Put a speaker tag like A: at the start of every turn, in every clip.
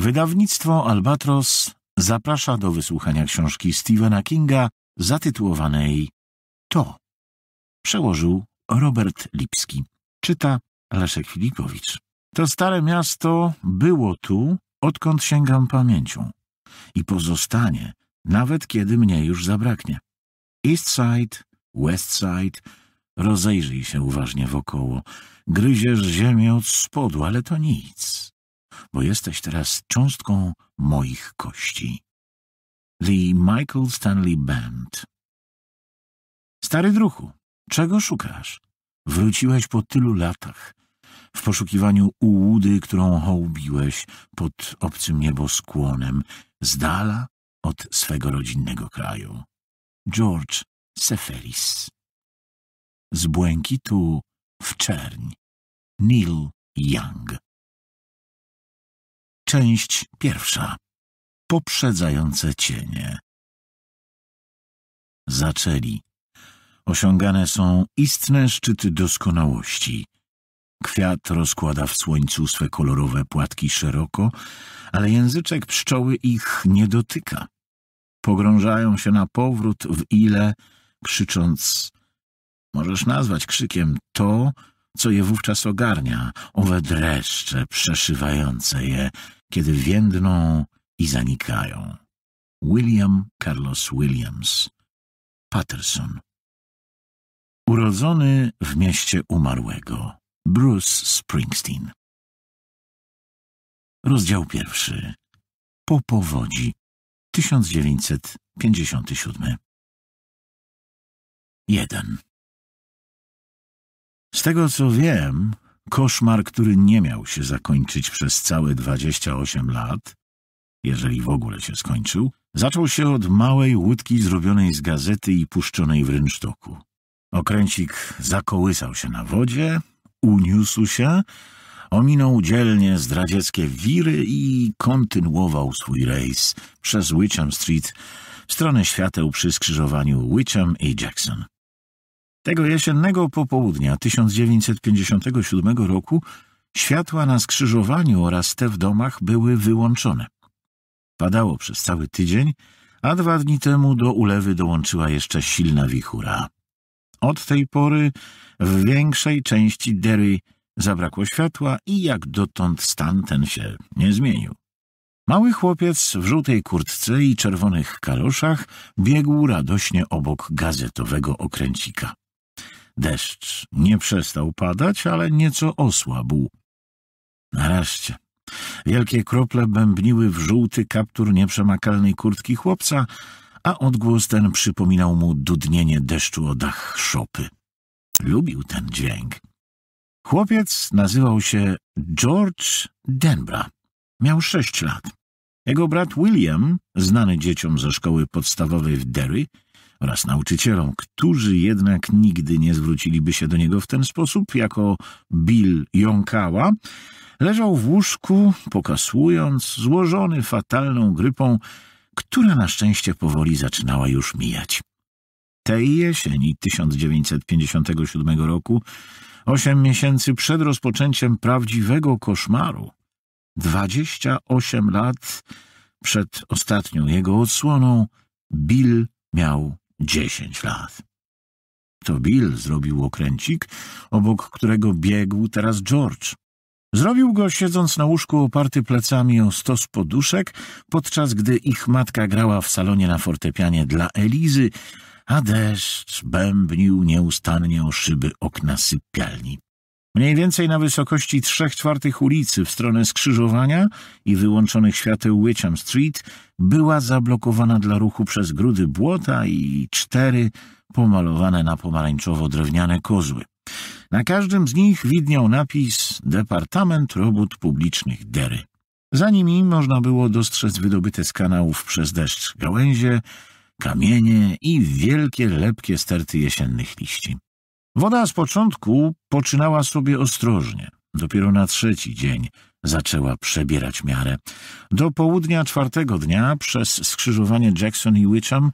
A: Wydawnictwo Albatros zaprasza do wysłuchania książki Stephena Kinga zatytułowanej To. Przełożył Robert Lipski. Czyta Leszek Filipowicz. To stare miasto było tu, odkąd sięgam pamięcią. I pozostanie, nawet kiedy mnie już zabraknie. East Side, West Side, rozejrzyj się uważnie wokoło. Gryziesz ziemię od spodu, ale to nic bo jesteś teraz cząstką moich kości. The Michael Stanley Band Stary druhu, czego szukasz? Wróciłeś po tylu latach, w poszukiwaniu ułudy, którą hołbiłeś pod obcym nieboskłonem, z dala od swego rodzinnego kraju. George Seferis Z błękitu
B: w czerń Neil Young
A: Część pierwsza. Poprzedzające cienie. Zaczęli. Osiągane są istne szczyty doskonałości. Kwiat rozkłada w słońcu swe kolorowe płatki szeroko, ale języczek pszczoły ich nie dotyka. Pogrążają się na powrót w ile, krzycząc... Możesz nazwać krzykiem to, co je wówczas ogarnia, owe dreszcze przeszywające je, kiedy więdną i zanikają. William Carlos Williams Patterson Urodzony w mieście
B: umarłego Bruce Springsteen Rozdział pierwszy Po powodzi 1957 1 Z tego
A: co wiem, Koszmar, który nie miał się zakończyć przez całe 28 lat, jeżeli w ogóle się skończył, zaczął się od małej łódki zrobionej z gazety i puszczonej w rynsztoku. Okręcik zakołysał się na wodzie, uniósł się, ominął dzielnie zdradzieckie wiry i kontynuował swój rejs przez Witcham Street w stronę świateł przy skrzyżowaniu Witcham i Jackson. Tego jesiennego popołudnia 1957 roku światła na skrzyżowaniu oraz te w domach były wyłączone. Padało przez cały tydzień, a dwa dni temu do ulewy dołączyła jeszcze silna wichura. Od tej pory w większej części Derry zabrakło światła i jak dotąd stan ten się nie zmienił. Mały chłopiec w żółtej kurtce i czerwonych kaloszach biegł radośnie obok gazetowego okręcika. Deszcz nie przestał padać, ale nieco osłabł. Nareszcie. Wielkie krople bębniły w żółty kaptur nieprzemakalnej kurtki chłopca, a odgłos ten przypominał mu dudnienie deszczu o dach szopy. Lubił ten dźwięk. Chłopiec nazywał się George Denbra. Miał sześć lat. Jego brat William, znany dzieciom ze szkoły podstawowej w Derry, oraz nauczycielom, którzy jednak nigdy nie zwróciliby się do niego w ten sposób, jako Bill Jąkała, leżał w łóżku, pokasłując, złożony fatalną grypą, która na szczęście powoli zaczynała już mijać. Tej jesieni 1957 roku, osiem miesięcy przed rozpoczęciem prawdziwego koszmaru, 28 lat przed ostatnią jego odsłoną, Bill miał dziesięć lat. To Bill zrobił okręcik, obok którego biegł teraz George. Zrobił go siedząc na łóżku oparty plecami o stos poduszek, podczas gdy ich matka grała w salonie na fortepianie dla Elizy, a deszcz bębnił nieustannie o szyby okna sypialni. Mniej więcej na wysokości trzech czwartych ulicy w stronę skrzyżowania i wyłączonych świateł Wickham Street była zablokowana dla ruchu przez grudy błota i cztery pomalowane na pomarańczowo drewniane kozły. Na każdym z nich widniał napis Departament Robót Publicznych Dery. Za nimi można było dostrzec wydobyte z kanałów przez deszcz gałęzie, kamienie i wielkie, lepkie sterty jesiennych liści. Woda z początku poczynała sobie ostrożnie. Dopiero na trzeci dzień zaczęła przebierać miarę. Do południa czwartego dnia przez skrzyżowanie Jackson i Witcham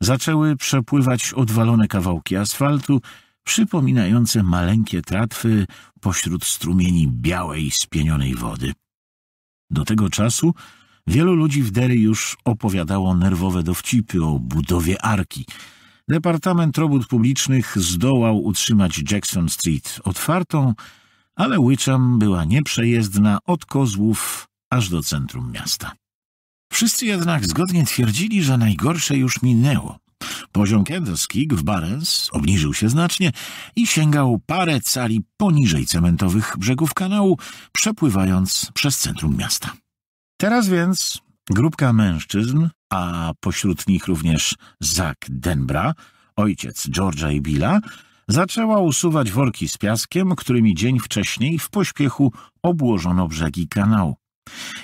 A: zaczęły przepływać odwalone kawałki asfaltu, przypominające maleńkie tratwy pośród strumieni białej, spienionej wody. Do tego czasu wielu ludzi w Derry już opowiadało nerwowe dowcipy o budowie arki – Departament Robót Publicznych zdołał utrzymać Jackson Street otwartą, ale Witcham była nieprzejezdna od kozłów aż do centrum miasta. Wszyscy jednak zgodnie twierdzili, że najgorsze już minęło. Poziom Candlestick w Barents obniżył się znacznie i sięgał parę cali poniżej cementowych brzegów kanału, przepływając przez centrum miasta. Teraz więc Grupka mężczyzn, a pośród nich również Zak Denbra, ojciec George'a i Billa, zaczęła usuwać worki z piaskiem, którymi dzień wcześniej w pośpiechu obłożono brzegi kanału.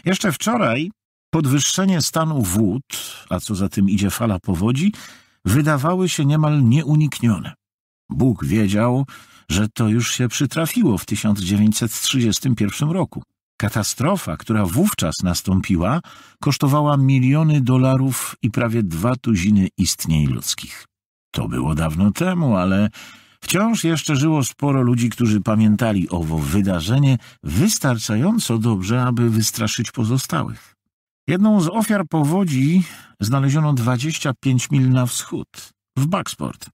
A: Jeszcze wczoraj podwyższenie stanu wód, a co za tym idzie fala powodzi, wydawały się niemal nieuniknione. Bóg wiedział, że to już się przytrafiło w 1931 roku. Katastrofa, która wówczas nastąpiła, kosztowała miliony dolarów i prawie dwa tuziny istnień ludzkich. To było dawno temu, ale wciąż jeszcze żyło sporo ludzi, którzy pamiętali owo wydarzenie wystarczająco dobrze, aby wystraszyć pozostałych. Jedną z ofiar powodzi znaleziono 25 mil na wschód, w Bucksport.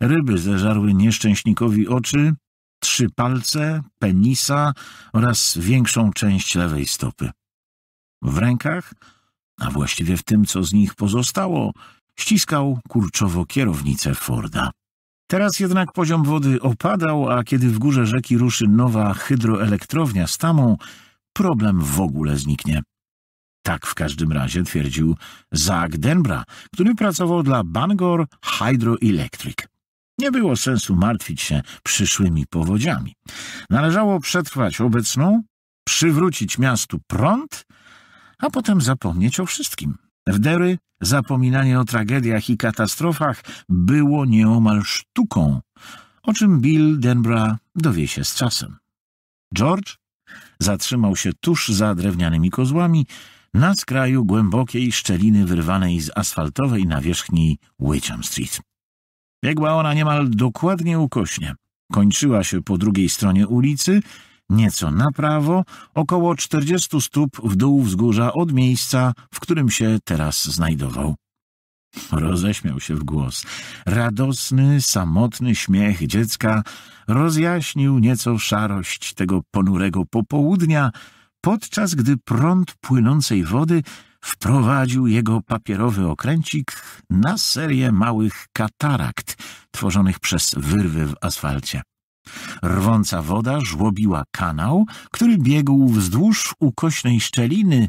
A: Ryby zeżarły nieszczęśnikowi oczy, trzy palce, penisa oraz większą część lewej stopy. W rękach, a właściwie w tym, co z nich pozostało, ściskał kurczowo kierownicę Forda. Teraz jednak poziom wody opadał, a kiedy w górze rzeki ruszy nowa hydroelektrownia z tamą, problem w ogóle zniknie. Tak w każdym razie twierdził Zach Denbra, który pracował dla Bangor Hydroelectric. Nie było sensu martwić się przyszłymi powodziami. Należało przetrwać obecną, przywrócić miastu prąd, a potem zapomnieć o wszystkim. W Dery zapominanie o tragediach i katastrofach było nieomal sztuką, o czym Bill Denbra dowie się z czasem. George zatrzymał się tuż za drewnianymi kozłami na skraju głębokiej szczeliny wyrwanej z asfaltowej nawierzchni Witcham Street. Biegła ona niemal dokładnie ukośnie. Kończyła się po drugiej stronie ulicy, nieco na prawo, około 40 stóp w dół wzgórza od miejsca, w którym się teraz znajdował. Roześmiał się w głos. Radosny, samotny śmiech dziecka rozjaśnił nieco szarość tego ponurego popołudnia, podczas gdy prąd płynącej wody wprowadził jego papierowy okręcik na serię małych katarakt tworzonych przez wyrwy w asfalcie. Rwąca woda żłobiła kanał, który biegł wzdłuż ukośnej szczeliny.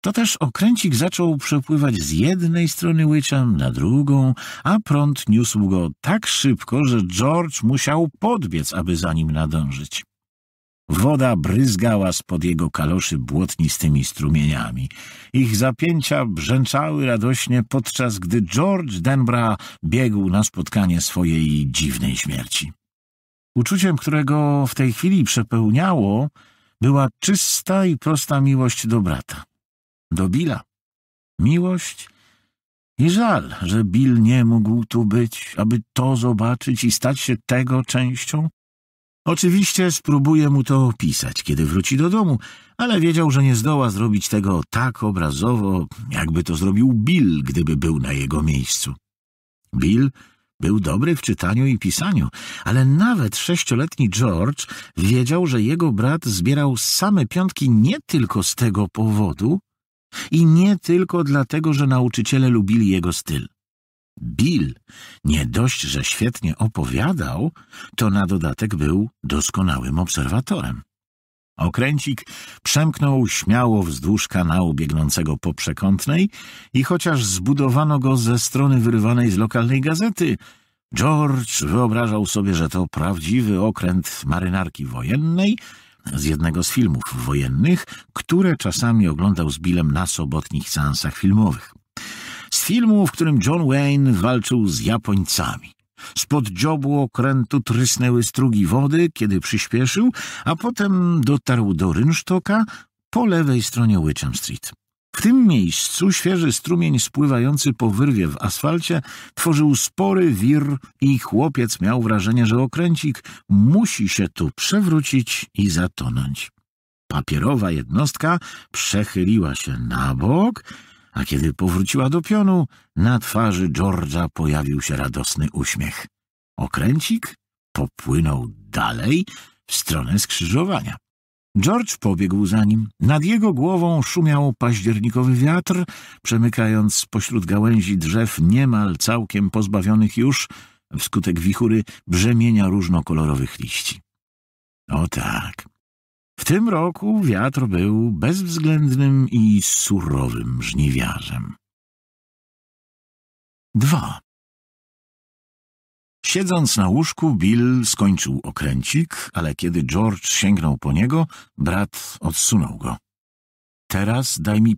A: To też okręcik zaczął przepływać z jednej strony łyczem na drugą, a prąd niósł go tak szybko, że George musiał podbiec, aby za nim nadążyć. Woda bryzgała spod jego kaloszy błotnistymi strumieniami. Ich zapięcia brzęczały radośnie, podczas gdy George Denbra biegł na spotkanie swojej dziwnej śmierci. Uczuciem, którego w tej chwili przepełniało, była czysta i prosta miłość do brata, do Billa. Miłość i żal, że Bill nie mógł tu być, aby to zobaczyć i stać się tego częścią, Oczywiście spróbuję mu to opisać, kiedy wróci do domu, ale wiedział, że nie zdoła zrobić tego tak obrazowo, jakby to zrobił Bill, gdyby był na jego miejscu. Bill był dobry w czytaniu i pisaniu, ale nawet sześcioletni George wiedział, że jego brat zbierał same piątki nie tylko z tego powodu i nie tylko dlatego, że nauczyciele lubili jego styl. Bill nie dość, że świetnie opowiadał, to na dodatek był doskonałym obserwatorem. Okręcik przemknął śmiało wzdłuż kanału biegnącego po przekątnej i chociaż zbudowano go ze strony wyrywanej z lokalnej gazety, George wyobrażał sobie, że to prawdziwy okręt marynarki wojennej z jednego z filmów wojennych, które czasami oglądał z Billem na sobotnich seansach filmowych. Z filmu, w którym John Wayne walczył z Japońcami. Spod dziobu okrętu trysnęły strugi wody, kiedy przyspieszył, a potem dotarł do rynsztoka po lewej stronie Wickham Street. W tym miejscu świeży strumień spływający po wyrwie w asfalcie tworzył spory wir i chłopiec miał wrażenie, że okręcik musi się tu przewrócić i zatonąć. Papierowa jednostka przechyliła się na bok a kiedy powróciła do pionu, na twarzy George'a pojawił się radosny uśmiech. Okręcik popłynął dalej w stronę skrzyżowania. George pobiegł za nim. Nad jego głową szumiał październikowy wiatr, przemykając pośród gałęzi drzew niemal całkiem pozbawionych już, wskutek wichury, brzemienia różnokolorowych liści. O tak, w tym roku wiatr był bezwzględnym i surowym żniwiarzem. Dwa. Siedząc na łóżku, Bill skończył okręcik, ale kiedy George sięgnął po niego, brat odsunął go. — Teraz daj mi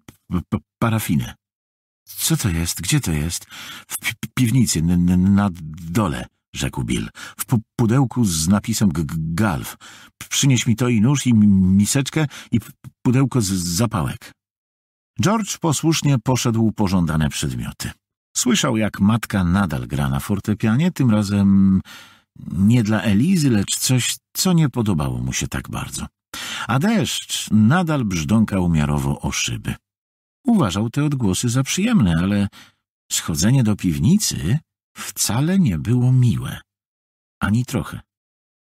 A: parafinę. — Co to jest? Gdzie to jest? — W piwnicy, na dole rzekł Bill, w pu pudełku z napisem Galf. Przynieś mi to i nóż, i miseczkę, i pudełko z zapałek. George posłusznie poszedł pożądane przedmioty. Słyszał, jak matka nadal gra na fortepianie, tym razem nie dla Elizy, lecz coś, co nie podobało mu się tak bardzo. A deszcz nadal brzdąkał miarowo o szyby. Uważał te odgłosy za przyjemne, ale schodzenie do piwnicy wcale nie było miłe. Ani trochę.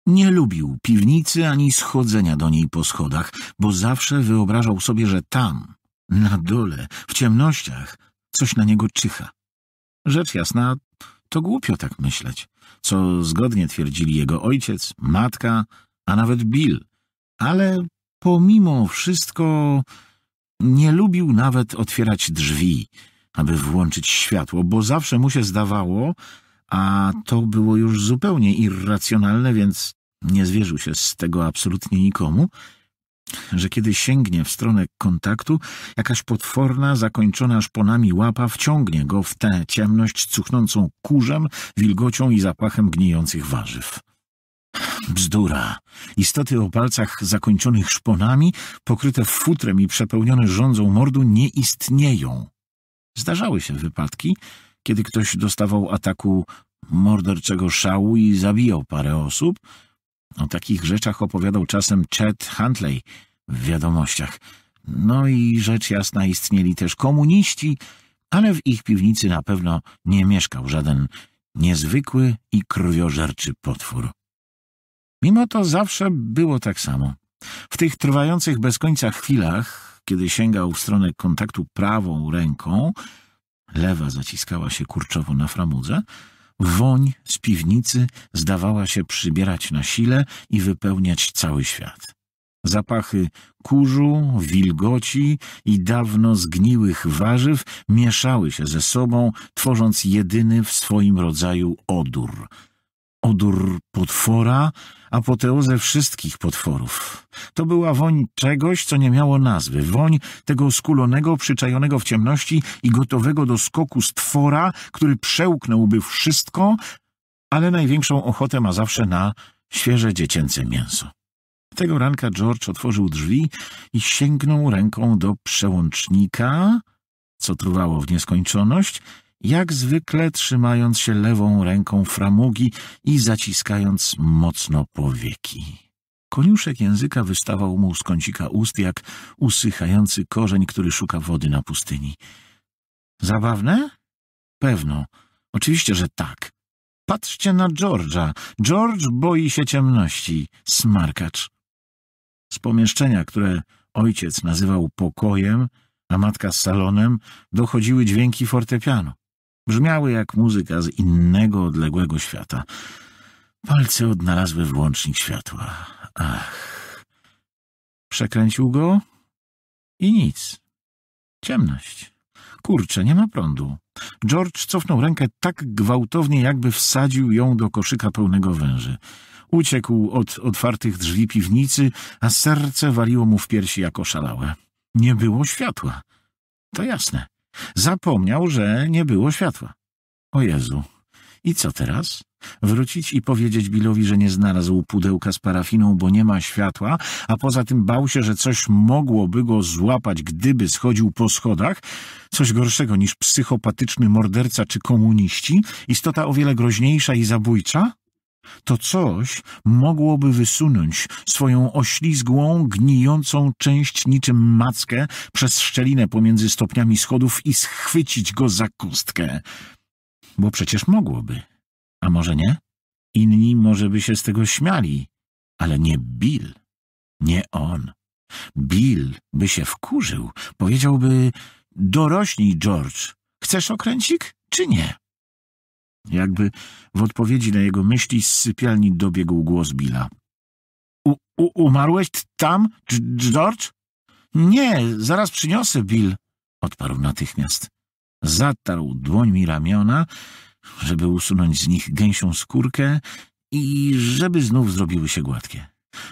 A: Nie lubił piwnicy ani schodzenia do niej po schodach, bo zawsze wyobrażał sobie, że tam, na dole, w ciemnościach, coś na niego czyha. Rzecz jasna, to głupio tak myśleć, co zgodnie twierdzili jego ojciec, matka, a nawet Bill, ale pomimo wszystko nie lubił nawet otwierać drzwi, aby włączyć światło, bo zawsze mu się zdawało, a to było już zupełnie irracjonalne, więc nie zwierzył się z tego absolutnie nikomu, że kiedy sięgnie w stronę kontaktu, jakaś potworna, zakończona szponami łapa wciągnie go w tę ciemność cuchnącą kurzem, wilgocią i zapachem gnijących warzyw. Bzdura. Istoty o palcach zakończonych szponami, pokryte futrem i przepełnione rządzą mordu, nie istnieją. Zdarzały się wypadki, kiedy ktoś dostawał ataku morderczego szału i zabijał parę osób. O takich rzeczach opowiadał czasem Chet Huntley w wiadomościach. No i rzecz jasna istnieli też komuniści, ale w ich piwnicy na pewno nie mieszkał żaden niezwykły i krwiożerczy potwór. Mimo to zawsze było tak samo. W tych trwających bez końca chwilach kiedy sięgał w stronę kontaktu prawą ręką, lewa zaciskała się kurczowo na framudze, woń z piwnicy zdawała się przybierać na sile i wypełniać cały świat. Zapachy kurzu, wilgoci i dawno zgniłych warzyw mieszały się ze sobą, tworząc jedyny w swoim rodzaju odur – Odór potwora, apoteozę wszystkich potworów. To była woń czegoś, co nie miało nazwy. Woń tego skulonego, przyczajonego w ciemności i gotowego do skoku stwora, który przełknąłby wszystko, ale największą ochotę ma zawsze na świeże dziecięce mięso. Tego ranka George otworzył drzwi i sięgnął ręką do przełącznika, co trwało w nieskończoność, jak zwykle trzymając się lewą ręką framugi i zaciskając mocno powieki. Koniuszek języka wystawał mu z kącika ust, jak usychający korzeń, który szuka wody na pustyni. Zabawne? Pewno. Oczywiście, że tak. Patrzcie na George'a. George boi się ciemności. Smarkacz. Z pomieszczenia, które ojciec nazywał pokojem, a matka salonem, dochodziły dźwięki fortepianu. Brzmiały jak muzyka z innego, odległego świata. Palce odnalazły włącznik światła. Ach... Przekręcił go i nic. Ciemność. Kurczę, nie ma prądu. George cofnął rękę tak gwałtownie, jakby wsadził ją do koszyka pełnego węży. Uciekł od otwartych drzwi piwnicy, a serce waliło mu w piersi jako szalałe. Nie było światła. To jasne. Zapomniał, że nie było światła. O Jezu. I co teraz? Wrócić i powiedzieć Billowi, że nie znalazł pudełka z parafiną, bo nie ma światła, a poza tym bał się, że coś mogłoby go złapać, gdyby schodził po schodach? Coś gorszego niż psychopatyczny morderca czy komuniści? Istota o wiele groźniejsza i zabójcza? To coś mogłoby wysunąć swoją oślizgłą, gnijącą część niczym mackę przez szczelinę pomiędzy stopniami schodów i schwycić go za kostkę. Bo przecież mogłoby. A może nie? Inni może by się z tego śmiali, ale nie Bill. Nie on. Bill by się wkurzył. Powiedziałby, dorośnij, George. Chcesz okręcik, czy nie? Jakby w odpowiedzi na jego myśli z sypialni dobiegł głos Billa. umarłeś tam, George? Nie, zaraz przyniosę, Bill, odparł natychmiast. Zatarł dłońmi ramiona, żeby usunąć z nich gęsią skórkę i żeby znów zrobiły się gładkie.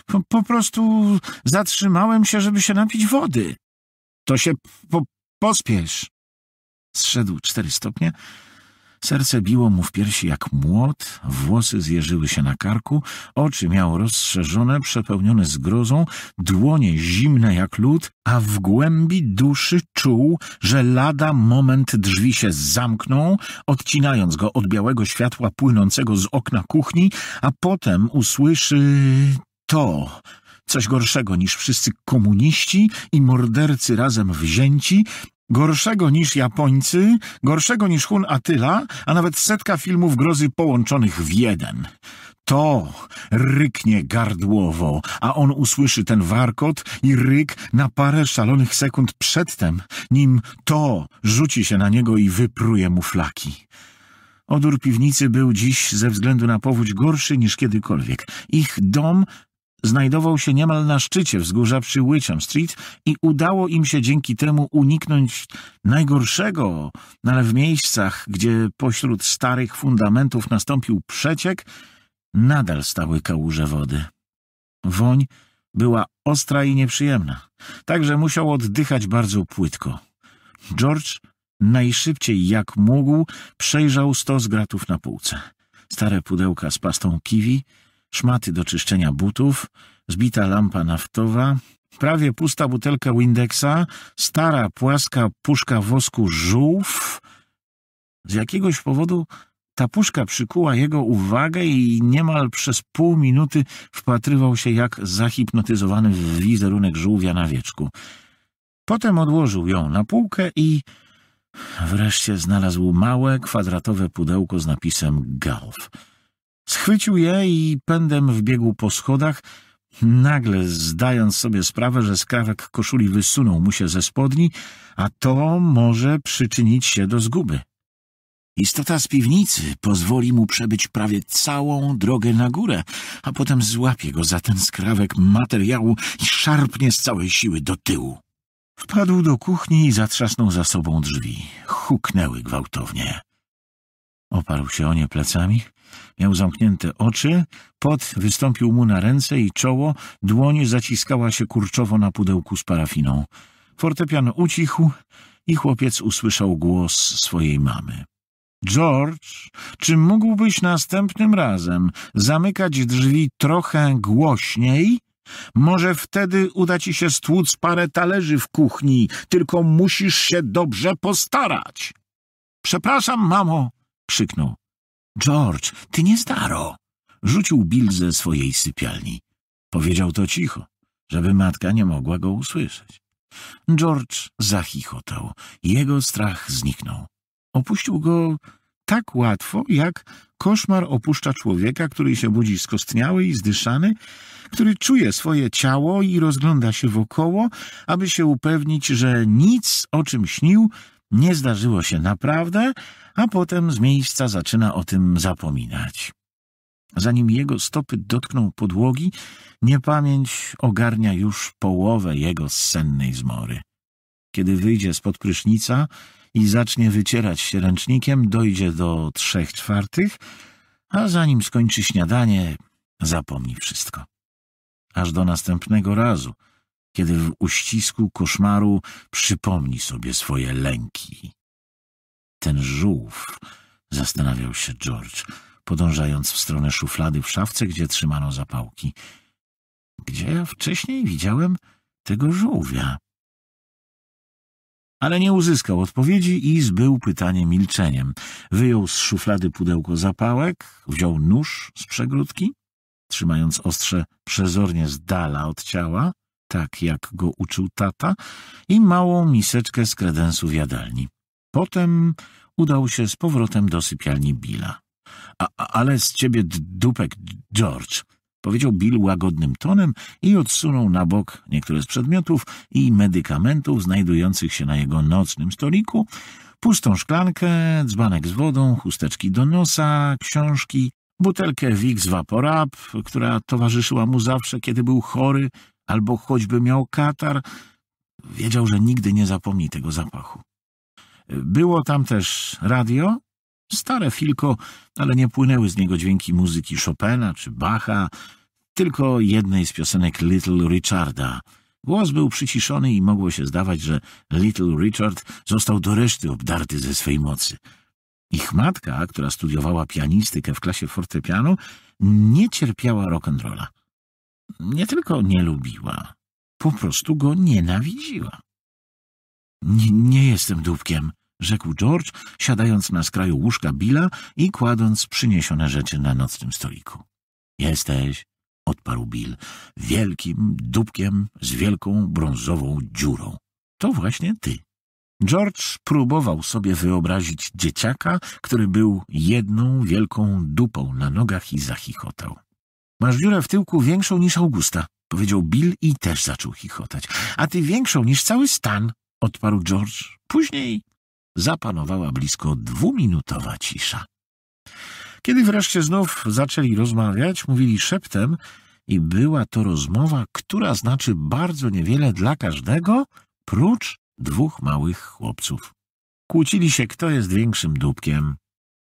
A: Po, po prostu zatrzymałem się, żeby się napić wody. To się po, pospiesz. Zszedł cztery stopnie, Serce biło mu w piersi jak młot, włosy zjeżyły się na karku, oczy miał rozszerzone, przepełnione zgrozą, dłonie zimne jak lód, a w głębi duszy czuł, że lada moment drzwi się zamkną, odcinając go od białego światła płynącego z okna kuchni, a potem usłyszy to coś gorszego niż wszyscy komuniści i mordercy razem wzięci, Gorszego niż Japońcy, gorszego niż Hun Atyla, a nawet setka filmów grozy połączonych w jeden. To ryknie gardłowo, a on usłyszy ten warkot i ryk na parę szalonych sekund przedtem, nim to rzuci się na niego i wypruje mu flaki. Odór piwnicy był dziś ze względu na powódź gorszy niż kiedykolwiek. Ich dom znajdował się niemal na szczycie wzgórza przy Wycham Street i udało im się dzięki temu uniknąć najgorszego, no ale w miejscach, gdzie pośród starych fundamentów nastąpił przeciek, nadal stały kałuże wody. Woń była ostra i nieprzyjemna, także musiał oddychać bardzo płytko. George najszybciej jak mógł przejrzał stos gratów na półce. Stare pudełka z pastą kiwi, szmaty do czyszczenia butów, zbita lampa naftowa, prawie pusta butelka Windexa, stara, płaska puszka wosku żółw. Z jakiegoś powodu ta puszka przykuła jego uwagę i niemal przez pół minuty wpatrywał się jak zahipnotyzowany w wizerunek żółwia na wieczku. Potem odłożył ją na półkę i wreszcie znalazł małe, kwadratowe pudełko z napisem Golf. Schwycił je i pędem wbiegł po schodach, nagle zdając sobie sprawę, że skrawek koszuli wysunął mu się ze spodni, a to może przyczynić się do zguby. Istota z piwnicy pozwoli mu przebyć prawie całą drogę na górę, a potem złapie go za ten skrawek materiału i szarpnie z całej siły do tyłu. Wpadł do kuchni i zatrzasnął za sobą drzwi. Huknęły gwałtownie. Oparł się o nie plecami Miał zamknięte oczy, pot wystąpił mu na ręce i czoło, dłoń zaciskała się kurczowo na pudełku z parafiną. Fortepian ucichł i chłopiec usłyszał głos swojej mamy. George, czy mógłbyś następnym razem zamykać drzwi trochę głośniej? Może wtedy uda ci się stłuc parę talerzy w kuchni, tylko musisz się dobrze postarać. Przepraszam, mamo, krzyknął. George, ty nie zdaro! Rzucił Bill ze swojej sypialni. Powiedział to cicho, żeby matka nie mogła go usłyszeć. George zachichotał. Jego strach zniknął. Opuścił go tak łatwo, jak koszmar opuszcza człowieka, który się budzi skostniały i zdyszany, który czuje swoje ciało i rozgląda się wokoło, aby się upewnić, że nic, o czym śnił, nie zdarzyło się naprawdę, a potem z miejsca zaczyna o tym zapominać. Zanim jego stopy dotkną podłogi, niepamięć ogarnia już połowę jego sennej zmory. Kiedy wyjdzie spod prysznica i zacznie wycierać się ręcznikiem, dojdzie do trzech czwartych, a zanim skończy śniadanie, zapomni wszystko. Aż do następnego razu, kiedy w uścisku koszmaru przypomni sobie swoje lęki ten żółw? Zastanawiał się George, podążając w stronę szuflady w szafce, gdzie trzymano zapałki. Gdzie ja wcześniej widziałem tego żółwia? Ale nie uzyskał odpowiedzi i zbył pytanie milczeniem. Wyjął z szuflady pudełko zapałek, wziął nóż z przegródki, trzymając ostrze przezornie z dala od ciała, tak jak go uczył tata, i małą miseczkę z kredensu w jadalni. Potem udał się z powrotem do sypialni Billa. ale z ciebie dupek, George – powiedział Bill łagodnym tonem i odsunął na bok niektóre z przedmiotów i medykamentów znajdujących się na jego nocnym stoliku, pustą szklankę, dzbanek z wodą, chusteczki do nosa, książki, butelkę Vicks Vaporab, która towarzyszyła mu zawsze, kiedy był chory albo choćby miał katar. Wiedział, że nigdy nie zapomni tego zapachu. Było tam też radio, stare filko, ale nie płynęły z niego dźwięki muzyki Chopina czy Bacha, tylko jednej z piosenek Little Richarda. Głos był przyciszony i mogło się zdawać, że Little Richard został do reszty obdarty ze swej mocy. Ich matka, która studiowała pianistykę w klasie fortepianu, nie cierpiała rock'n'rolla. Nie tylko nie lubiła, po prostu go nienawidziła. Nie, jestem dupkiem, rzekł George, siadając na skraju łóżka Billa i kładąc przyniesione rzeczy na nocnym stoliku. Jesteś, odparł Bill, wielkim dupkiem z wielką brązową dziurą. To właśnie ty. George próbował sobie wyobrazić dzieciaka, który był jedną wielką dupą na nogach i zachichotał. Masz dziurę w tyłku większą niż Augusta, powiedział Bill i też zaczął chichotać. A ty większą niż cały stan, odparł George. Później zapanowała blisko dwuminutowa cisza. Kiedy wreszcie znów zaczęli rozmawiać, mówili szeptem i była to rozmowa, która znaczy bardzo niewiele dla każdego, prócz dwóch małych chłopców. Kłócili się, kto jest większym dupkiem,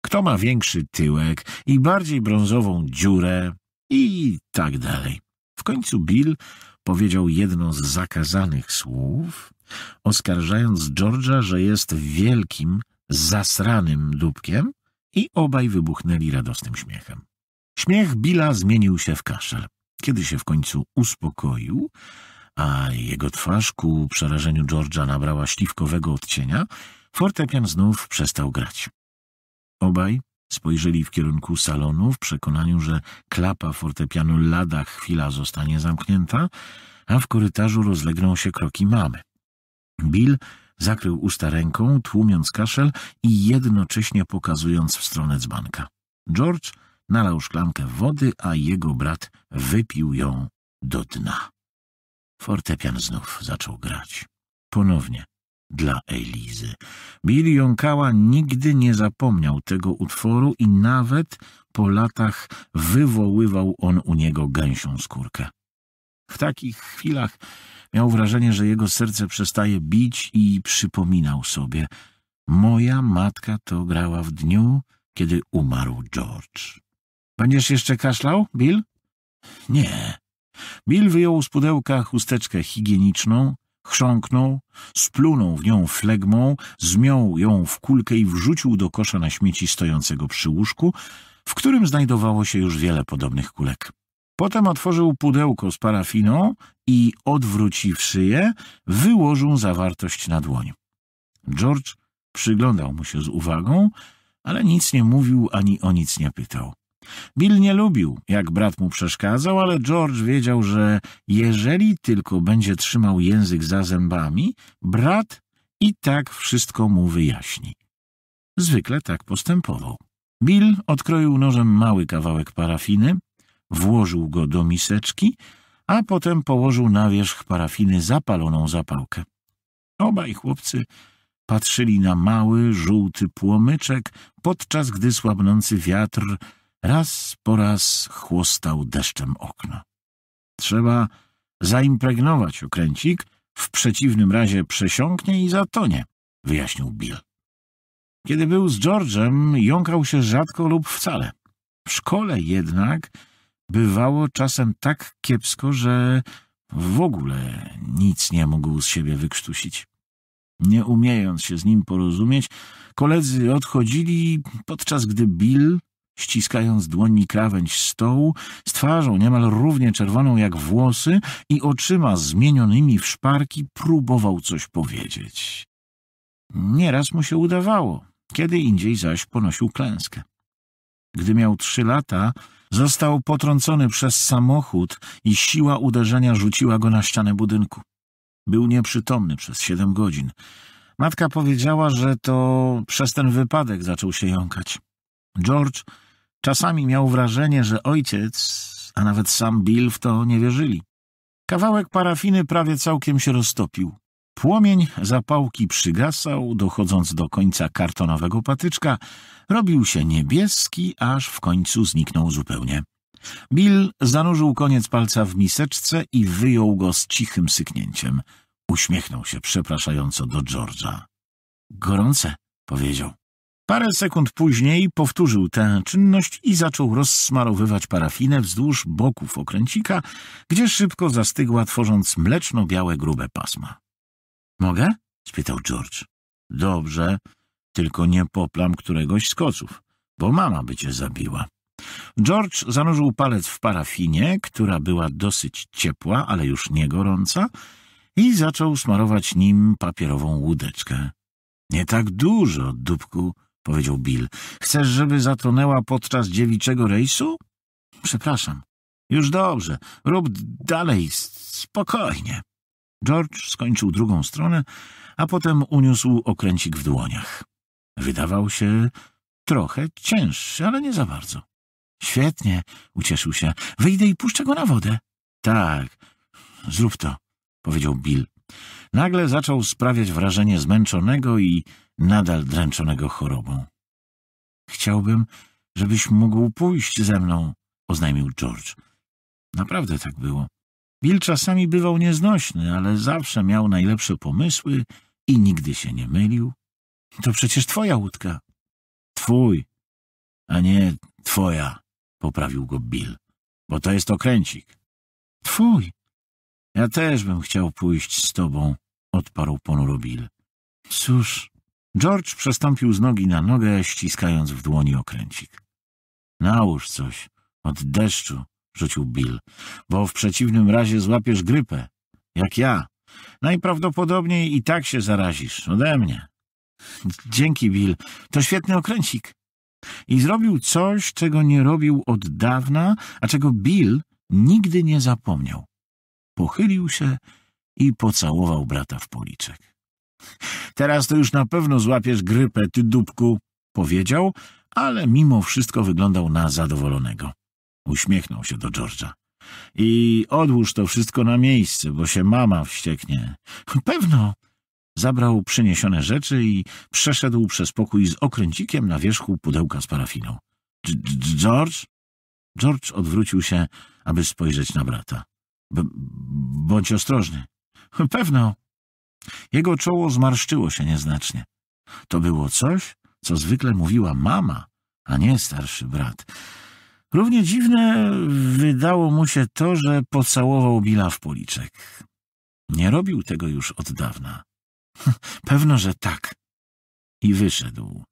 A: kto ma większy tyłek i bardziej brązową dziurę i tak dalej. W końcu Bill powiedział jedno z zakazanych słów, oskarżając George'a, że jest wielkim, zasranym dupkiem i obaj wybuchnęli radosnym śmiechem. Śmiech Billa zmienił się w kaszel. Kiedy się w końcu uspokoił, a jego twarz ku przerażeniu George'a nabrała śliwkowego odcienia, fortepian znów przestał grać. Obaj spojrzeli w kierunku salonu w przekonaniu, że klapa fortepianu lada chwila zostanie zamknięta, a w korytarzu rozlegną się kroki mamy. Bill zakrył usta ręką, tłumiąc kaszel i jednocześnie pokazując w stronę dzbanka. George nalał szklankę wody, a jego brat wypił ją do dna. Fortepian znów zaczął grać. Ponownie dla Elizy. Bill Jąkała nigdy nie zapomniał tego utworu i nawet po latach wywoływał on u niego gęsią skórkę. W takich chwilach Miał wrażenie, że jego serce przestaje bić i przypominał sobie Moja matka to grała w dniu, kiedy umarł George. Będziesz jeszcze kaszlał, Bill? Nie. Bill wyjął z pudełka chusteczkę higieniczną, chrząknął, splunął w nią flegmą, zmiął ją w kulkę i wrzucił do kosza na śmieci stojącego przy łóżku, w którym znajdowało się już wiele podobnych kulek. Potem otworzył pudełko z parafiną i, odwróciwszy je, wyłożył zawartość na dłoń. George przyglądał mu się z uwagą, ale nic nie mówił ani o nic nie pytał. Bill nie lubił, jak brat mu przeszkadzał, ale George wiedział, że jeżeli tylko będzie trzymał język za zębami, brat i tak wszystko mu wyjaśni. Zwykle tak postępował. Bill odkroił nożem mały kawałek parafiny, włożył go do miseczki, a potem położył na wierzch parafiny zapaloną zapałkę. Obaj chłopcy patrzyli na mały, żółty płomyczek, podczas gdy słabnący wiatr raz po raz chłostał deszczem okna. Trzeba zaimpregnować okręcik, w przeciwnym razie przesiąknie i zatonie, wyjaśnił Bill. Kiedy był z George'em, jąkał się rzadko lub wcale. W szkole jednak bywało czasem tak kiepsko, że w ogóle nic nie mógł z siebie wykrztusić. Nie umiejąc się z nim porozumieć, koledzy odchodzili, podczas gdy Bill, ściskając dłońmi krawędź stołu, z twarzą niemal równie czerwoną jak włosy i oczyma zmienionymi w szparki, próbował coś powiedzieć. Nieraz mu się udawało, kiedy indziej zaś ponosił klęskę. Gdy miał trzy lata, Został potrącony przez samochód i siła uderzenia rzuciła go na ścianę budynku. Był nieprzytomny przez siedem godzin. Matka powiedziała, że to przez ten wypadek zaczął się jąkać. George czasami miał wrażenie, że ojciec, a nawet sam Bill w to nie wierzyli. Kawałek parafiny prawie całkiem się roztopił. Płomień zapałki przygasał, dochodząc do końca kartonowego patyczka, robił się niebieski, aż w końcu zniknął zupełnie. Bill zanurzył koniec palca w miseczce i wyjął go z cichym syknięciem. Uśmiechnął się przepraszająco do George'a. Gorące, powiedział. Parę sekund później powtórzył tę czynność i zaczął rozsmarowywać parafinę wzdłuż boków okręcika, gdzie szybko zastygła, tworząc mleczno-białe grube pasma. Mogę? spytał George. Dobrze, tylko nie poplam któregoś z koców, bo mama by cię zabiła. George zanurzył palec w parafinie, która była dosyć ciepła, ale już nie gorąca, i zaczął smarować nim papierową łódeczkę. Nie tak dużo, dupku, powiedział Bill. Chcesz, żeby zatonęła podczas dziewiczego rejsu? Przepraszam. Już dobrze. Rób dalej spokojnie. George skończył drugą stronę, a potem uniósł okręcik w dłoniach. Wydawał się trochę cięższy, ale nie za bardzo. Świetnie, ucieszył się. Wyjdę i puszczę go na wodę. Tak, zrób to, powiedział Bill. Nagle zaczął sprawiać wrażenie zmęczonego i nadal dręczonego chorobą. Chciałbym, żebyś mógł pójść ze mną, oznajmił George. Naprawdę tak było. Bill czasami bywał nieznośny, ale zawsze miał najlepsze pomysły i nigdy się nie mylił. To przecież twoja łódka. Twój, a nie twoja, poprawił go Bill, bo to jest okręcik. Twój. Ja też bym chciał pójść z tobą, odparł ponuro Bill. Cóż, George przestąpił z nogi na nogę, ściskając w dłoni okręcik. Nałóż coś, od deszczu, rzucił Bill, bo w przeciwnym razie złapiesz grypę, jak ja. Najprawdopodobniej i tak się zarazisz ode mnie. Dzięki, Bill. To świetny okręcik. I zrobił coś, czego nie robił od dawna, a czego Bill nigdy nie zapomniał. Pochylił się i pocałował brata w policzek. Teraz to już na pewno złapiesz grypę, ty dupku, powiedział, ale mimo wszystko wyglądał na zadowolonego. Uśmiechnął się do George'a. I odłóż to wszystko na miejsce, bo się mama wścieknie. Pewno. Zabrał przyniesione rzeczy i przeszedł przez pokój z okręcikiem na wierzchu pudełka z parafiną. George? George odwrócił się, aby spojrzeć na brata. bądź ostrożny. Pewno. Jego czoło zmarszczyło się nieznacznie. To było coś, co zwykle mówiła mama, a nie starszy brat. Równie dziwne wydało mu się to, że pocałował Billa w policzek. Nie robił tego już od dawna. Pewno, że tak.
B: I wyszedł.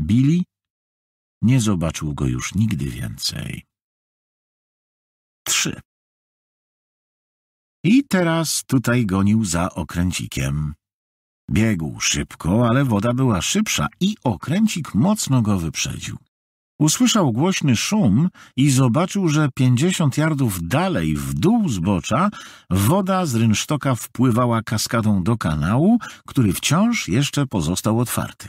B: Billy nie zobaczył go już nigdy więcej. Trzy.
A: I teraz tutaj gonił za okręcikiem. Biegł szybko, ale woda była szybsza i okręcik mocno go wyprzedził. Usłyszał głośny szum i zobaczył, że pięćdziesiąt yardów dalej, w dół zbocza, woda z rynsztoka wpływała kaskadą do kanału, który wciąż jeszcze pozostał otwarty.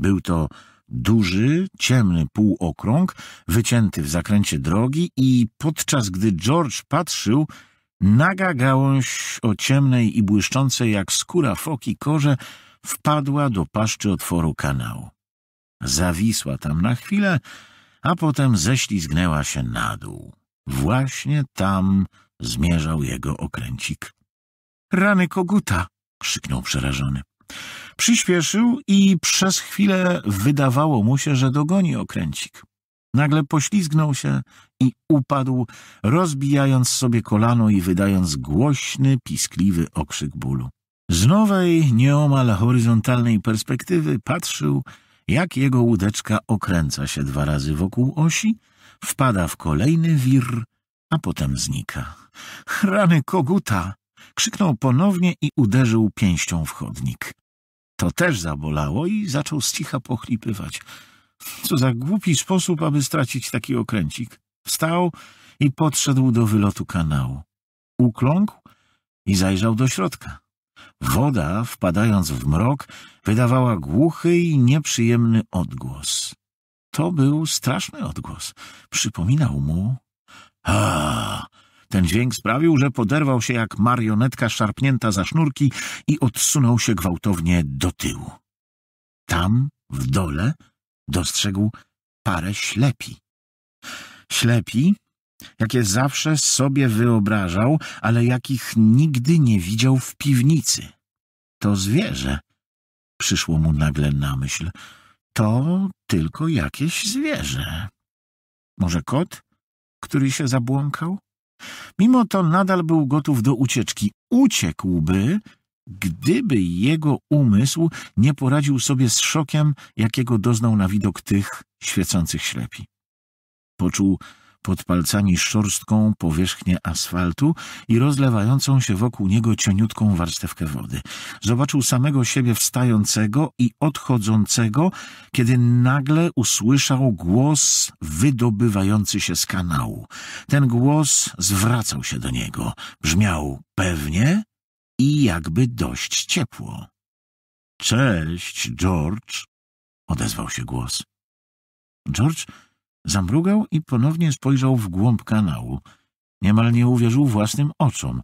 A: Był to duży, ciemny półokrąg, wycięty w zakręcie drogi i podczas gdy George patrzył, naga gałąź o ciemnej i błyszczącej jak skóra foki korze wpadła do paszczy otworu kanału. Zawisła tam na chwilę, a potem ześlizgnęła się na dół. Właśnie tam zmierzał jego okręcik. — Rany koguta! — krzyknął przerażony. Przyspieszył i przez chwilę wydawało mu się, że dogoni okręcik. Nagle poślizgnął się i upadł, rozbijając sobie kolano i wydając głośny, piskliwy okrzyk bólu. Z nowej, nieomal horyzontalnej perspektywy patrzył jak jego łódeczka okręca się dwa razy wokół osi, wpada w kolejny wir, a potem znika. Rany koguta! Krzyknął ponownie i uderzył pięścią w chodnik. To też zabolało i zaczął z cicha pochlipywać. Co za głupi sposób, aby stracić taki okręcik. Wstał i podszedł do wylotu kanału. Ukląkł i zajrzał do środka. Woda, wpadając w mrok, wydawała głuchy i nieprzyjemny odgłos. To był straszny odgłos. Przypominał mu... A! Ten dźwięk sprawił, że poderwał się jak marionetka szarpnięta za sznurki i odsunął się gwałtownie do tyłu. Tam, w dole, dostrzegł parę ślepi. Ślepi, jakie zawsze sobie wyobrażał, ale jakich nigdy nie widział w piwnicy. To zwierzę, przyszło mu nagle na myśl. To tylko jakieś zwierzę. Może kot, który się zabłąkał? Mimo to nadal był gotów do ucieczki. Uciekłby, gdyby jego umysł nie poradził sobie z szokiem, jakiego doznał na widok tych świecących ślepi. Poczuł pod palcami szorstką powierzchnię asfaltu i rozlewającą się wokół niego cieniutką warstewkę wody. Zobaczył samego siebie wstającego i odchodzącego, kiedy nagle usłyszał głos wydobywający się z kanału. Ten głos zwracał się do niego. Brzmiał pewnie i jakby dość ciepło. — Cześć, George! — odezwał się głos. George Zamrugał i ponownie spojrzał w głąb kanału. Niemal nie uwierzył własnym oczom.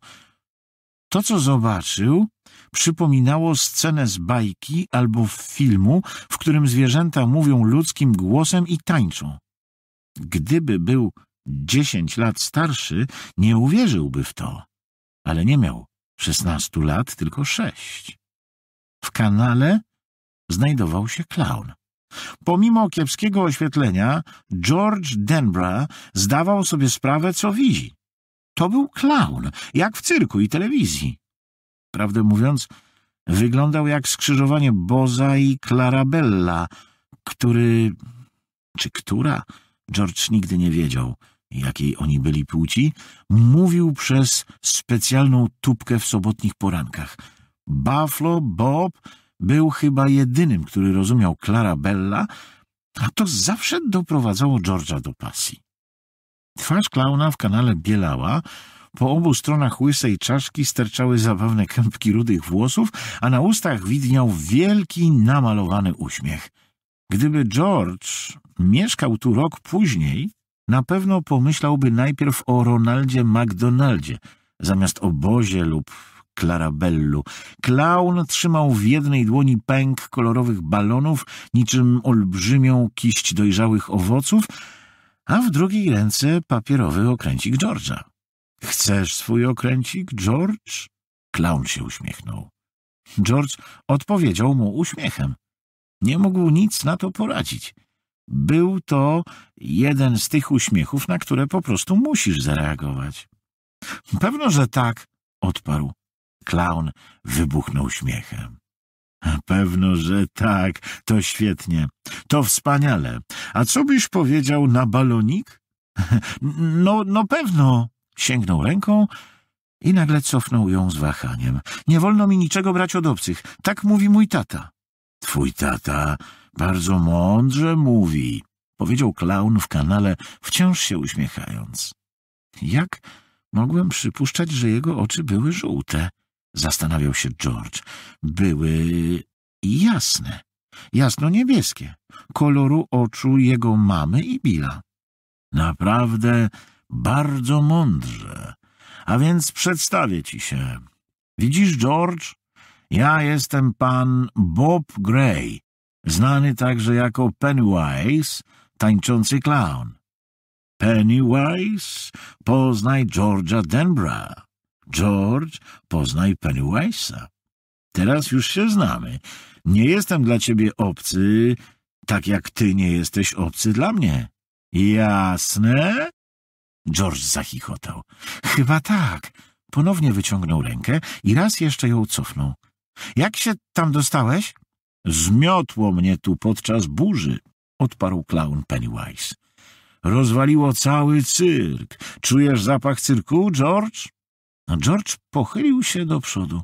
A: To, co zobaczył, przypominało scenę z bajki albo filmu, w którym zwierzęta mówią ludzkim głosem i tańczą. Gdyby był dziesięć lat starszy, nie uwierzyłby w to, ale nie miał szesnastu lat, tylko sześć. W kanale znajdował się klaun. Pomimo kiepskiego oświetlenia, George Denbra zdawał sobie sprawę, co widzi. To był klaun, jak w cyrku i telewizji. Prawdę mówiąc, wyglądał jak skrzyżowanie Boza i Clarabella, który... czy która? George nigdy nie wiedział, jakiej oni byli płci. Mówił przez specjalną tubkę w sobotnich porankach. Buffalo Bob był chyba jedynym, który rozumiał Clara Bella, a to zawsze doprowadzało George'a do pasji. Twarz klauna w kanale bielała, po obu stronach łysej czaszki sterczały zabawne kępki rudych włosów, a na ustach widniał wielki, namalowany uśmiech. Gdyby George mieszkał tu rok później, na pewno pomyślałby najpierw o Ronaldzie McDonaldzie, zamiast o Bozie lub Klarabellu. Klaun trzymał w jednej dłoni pęk kolorowych balonów, niczym olbrzymią kiść dojrzałych owoców, a w drugiej ręce papierowy okręcik George'a. — Chcesz swój okręcik, George? Klaun się uśmiechnął. George odpowiedział mu uśmiechem. Nie mógł nic na to poradzić. Był to jeden z tych uśmiechów, na które po prostu musisz zareagować. — Pewno, że tak — odparł. Klaun wybuchnął śmiechem. Pewno, że tak. To świetnie. To wspaniale. A co byś powiedział na balonik? No, no pewno. Sięgnął ręką i nagle cofnął ją z wahaniem. Nie wolno mi niczego brać od obcych. Tak mówi mój tata. Twój tata bardzo mądrze mówi, powiedział klaun w kanale, wciąż się uśmiechając. Jak mogłem przypuszczać, że jego oczy były żółte? Zastanawiał się George. Były jasne, jasno-niebieskie, koloru oczu jego mamy i Billa. Naprawdę bardzo mądrze. A więc przedstawię ci się. Widzisz, George, ja jestem pan Bob Gray, znany także jako Pennywise, tańczący klaun. Pennywise, poznaj George'a Denbra. George, poznaj Pennywise'a. Teraz już się znamy. Nie jestem dla ciebie obcy, tak jak ty nie jesteś obcy dla mnie. Jasne? George zachichotał. Chyba tak. Ponownie wyciągnął rękę i raz jeszcze ją cofnął. Jak się tam dostałeś? Zmiotło mnie tu podczas burzy, odparł klaun Pennywise. Rozwaliło cały cyrk. Czujesz zapach cyrku, George? a George pochylił się do przodu.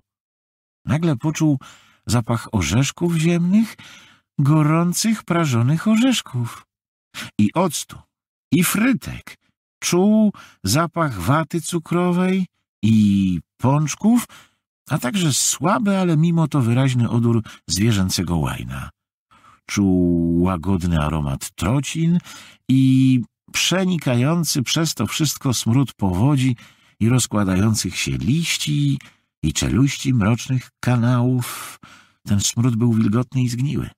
A: Nagle poczuł zapach orzeszków ziemnych, gorących, prażonych orzeszków. I octu, i frytek. Czuł zapach waty cukrowej i pączków, a także słaby, ale mimo to wyraźny odór zwierzęcego łajna. Czuł łagodny aromat trocin i przenikający przez to wszystko smród powodzi, i rozkładających się liści i czeluści mrocznych kanałów. Ten smród był wilgotny i zgniły.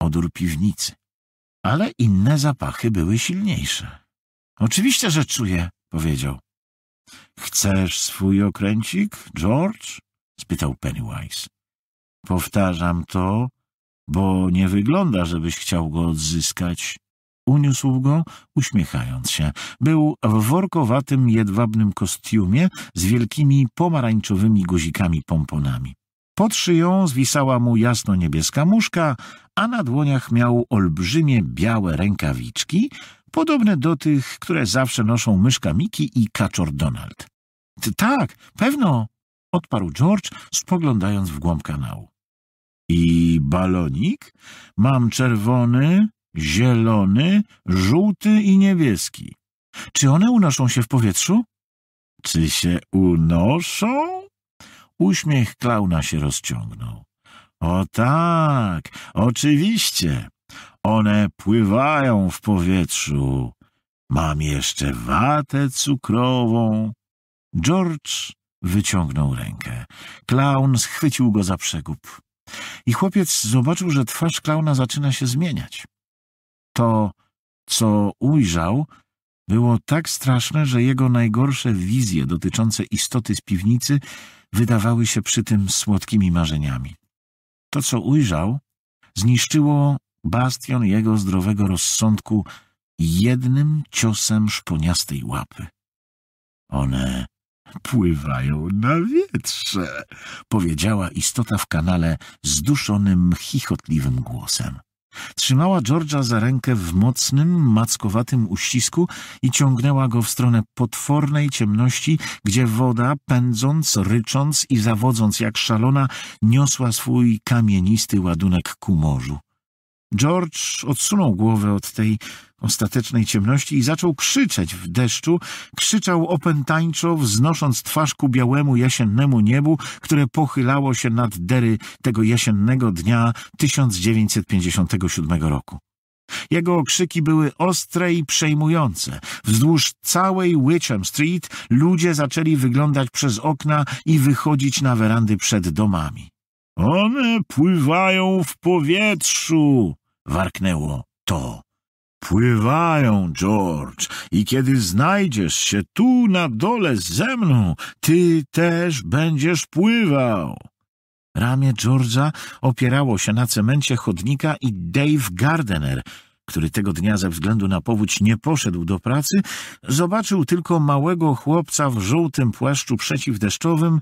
A: Odór piwnicy. Ale inne zapachy były silniejsze. Oczywiście, że czuję, powiedział. Chcesz swój okręcik, George? spytał Pennywise. Powtarzam to, bo nie wygląda, żebyś chciał go odzyskać. Uniósł go, uśmiechając się. Był w workowatym, jedwabnym kostiumie z wielkimi pomarańczowymi guzikami pomponami. Pod szyją zwisała mu jasno-niebieska muszka, a na dłoniach miał olbrzymie białe rękawiczki, podobne do tych, które zawsze noszą myszka Miki i kaczor Donald. — Tak, pewno — odparł George, spoglądając w głąb kanału. — I balonik? Mam czerwony, zielony, żółty i niebieski. Czy one unoszą się w powietrzu? Czy się unoszą? Uśmiech klauna się rozciągnął. O tak, oczywiście. One pływają w powietrzu. Mam jeszcze watę cukrową. George wyciągnął rękę. Klaun schwycił go za przegub. I chłopiec zobaczył, że twarz klauna zaczyna się zmieniać. To, co ujrzał, było tak straszne, że jego najgorsze wizje dotyczące istoty z piwnicy wydawały się przy tym słodkimi marzeniami. To, co ujrzał, zniszczyło bastion jego zdrowego rozsądku jednym ciosem szponiastej łapy. One pływają na wietrze, powiedziała istota w kanale zduszonym, chichotliwym głosem. Trzymała George'a za rękę w mocnym, mackowatym uścisku i ciągnęła go w stronę potwornej ciemności, gdzie woda, pędząc, rycząc i zawodząc jak szalona, niosła swój kamienisty ładunek ku morzu. George odsunął głowę od tej ostatecznej ciemności i zaczął krzyczeć w deszczu. Krzyczał opętańczo, wznosząc twarz ku białemu jesiennemu niebu, które pochylało się nad dery tego jesiennego dnia 1957 roku. Jego okrzyki były ostre i przejmujące. Wzdłuż całej Wickham Street ludzie zaczęli wyglądać przez okna i wychodzić na werandy przed domami. One pływają w powietrzu! warknęło to. Pływają, George, i kiedy znajdziesz się tu na dole ze mną, ty też będziesz pływał. Ramię George'a opierało się na cemencie chodnika i Dave Gardener, który tego dnia ze względu na powódź nie poszedł do pracy, zobaczył tylko małego chłopca w żółtym płaszczu przeciwdeszczowym,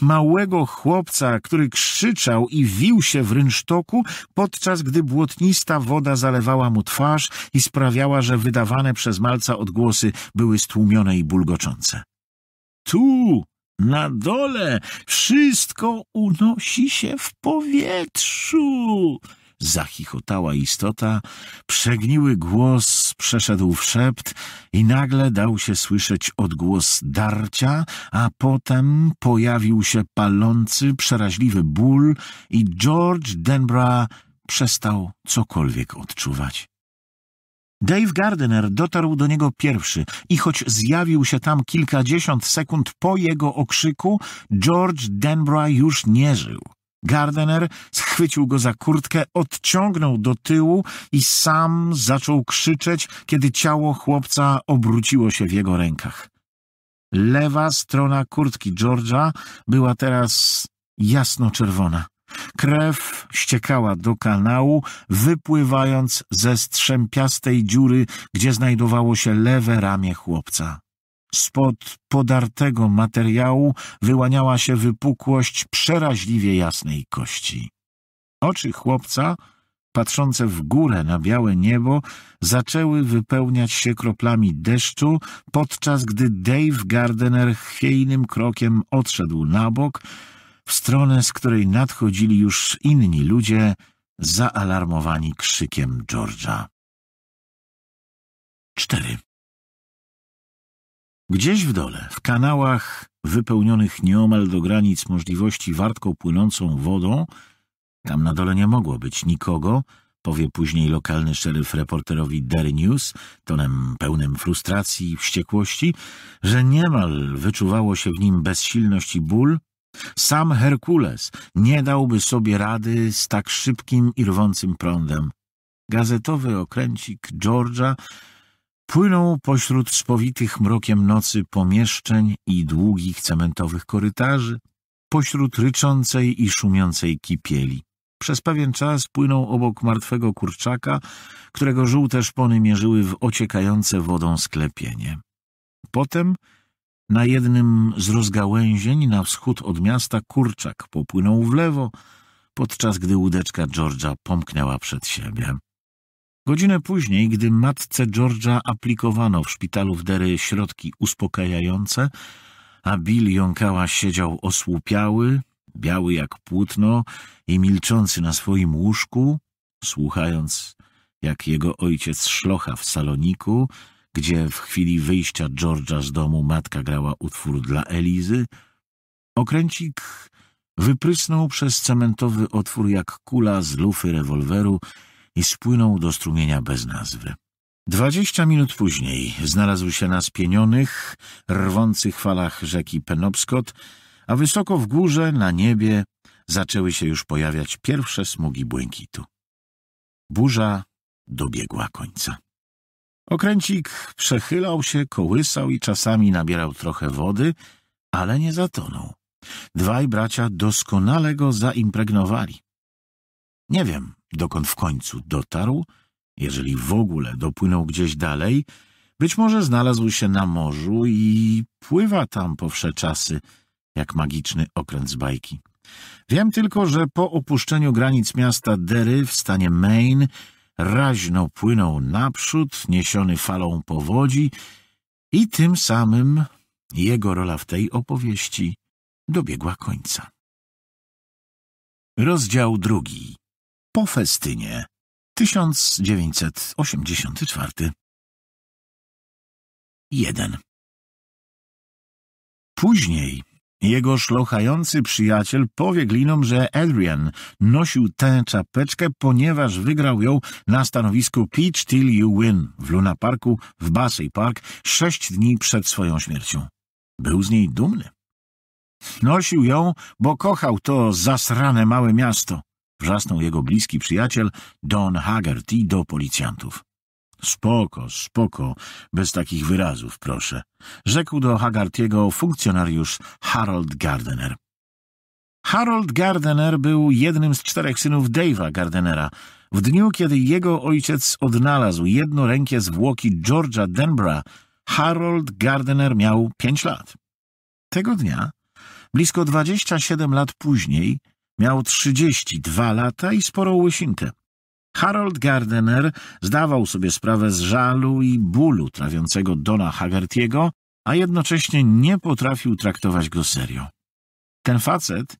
A: małego chłopca, który krzyczał i wił się w rynsztoku, podczas gdy błotnista woda zalewała mu twarz i sprawiała, że wydawane przez malca odgłosy były stłumione i bulgoczące. Tu, na dole, wszystko unosi się w powietrzu! Zachichotała istota, przegniły głos przeszedł w szept i nagle dał się słyszeć odgłos darcia, a potem pojawił się palący, przeraźliwy ból i George Denbra przestał cokolwiek odczuwać. Dave Gardiner dotarł do niego pierwszy i choć zjawił się tam kilkadziesiąt sekund po jego okrzyku, George Denbra już nie żył. Gardener schwycił go za kurtkę, odciągnął do tyłu i sam zaczął krzyczeć, kiedy ciało chłopca obróciło się w jego rękach. Lewa strona kurtki George'a była teraz jasno-czerwona. Krew ściekała do kanału, wypływając ze strzępiastej dziury, gdzie znajdowało się lewe ramię chłopca. Spod podartego materiału wyłaniała się wypukłość przeraźliwie jasnej kości. Oczy chłopca, patrzące w górę na białe niebo, zaczęły wypełniać się kroplami deszczu, podczas gdy Dave Gardener chwiejnym krokiem odszedł na bok, w stronę, z której nadchodzili już inni ludzie, zaalarmowani krzykiem George'a. 4. Gdzieś w dole, w kanałach wypełnionych nieomal do granic możliwości wartko płynącą wodą, tam na dole nie mogło być nikogo, powie później lokalny szeryf reporterowi Derry News, tonem pełnym frustracji i wściekłości, że niemal wyczuwało się w nim bezsilność i ból, sam Herkules nie dałby sobie rady z tak szybkim i rwącym prądem. Gazetowy okręcik Georgia Płynął pośród spowitych mrokiem nocy pomieszczeń i długich cementowych korytarzy, pośród ryczącej i szumiącej kipieli. Przez pewien czas płynął obok martwego kurczaka, którego żółte szpony mierzyły w ociekające wodą sklepienie. Potem na jednym z rozgałęzień na wschód od miasta kurczak popłynął w lewo, podczas gdy łódeczka George'a pomknęła przed siebie. Godzinę później, gdy matce George'a aplikowano w szpitalu w Dery środki uspokajające, a Bill jąkała siedział osłupiały, biały jak płótno i milczący na swoim łóżku, słuchając, jak jego ojciec szlocha w saloniku, gdzie w chwili wyjścia George'a z domu matka grała utwór dla Elizy, okręcik wyprysnął przez cementowy otwór jak kula z lufy rewolweru i spłynął do strumienia bez nazwy. Dwadzieścia minut później znalazł się na spienionych, rwących falach rzeki Penobscot, a wysoko w górze, na niebie, zaczęły się już pojawiać pierwsze smugi błękitu. Burza dobiegła końca. Okręcik przechylał się, kołysał i czasami nabierał trochę wody, ale nie zatonął. Dwaj bracia doskonale go zaimpregnowali. Nie wiem, dokąd w końcu dotarł, jeżeli w ogóle dopłynął gdzieś dalej, być może znalazł się na morzu i pływa tam po wsze czasy, jak magiczny okręt z bajki. Wiem tylko, że po opuszczeniu granic miasta Derry w stanie Maine raźno płynął naprzód, niesiony falą powodzi i tym samym jego rola w tej opowieści dobiegła końca. Rozdział drugi
B: po festynie 1984
A: 1 Później jego szlochający przyjaciel powie glinom, że Adrian nosił tę czapeczkę, ponieważ wygrał ją na stanowisku Pitch Till You Win w Luna Parku w Bassey Park sześć dni przed swoją śmiercią. Był z niej dumny. Nosił ją, bo kochał to zasrane małe miasto. Wrzasnął jego bliski przyjaciel Don Haggerty do policjantów. Spoko, spoko, bez takich wyrazów, proszę. Rzekł do Haggartiego funkcjonariusz Harold Gardener. Harold Gardener był jednym z czterech synów Dave'a Gardenera. W dniu, kiedy jego ojciec odnalazł jednorękie zwłoki George'a Denbra, Harold Gardener miał pięć lat. Tego dnia, blisko dwadzieścia siedem lat później, Miał 32 lata i sporą łysinkę. Harold Gardner zdawał sobie sprawę z żalu i bólu trawiącego Dona Hagertiego, a jednocześnie nie potrafił traktować go serio. Ten facet,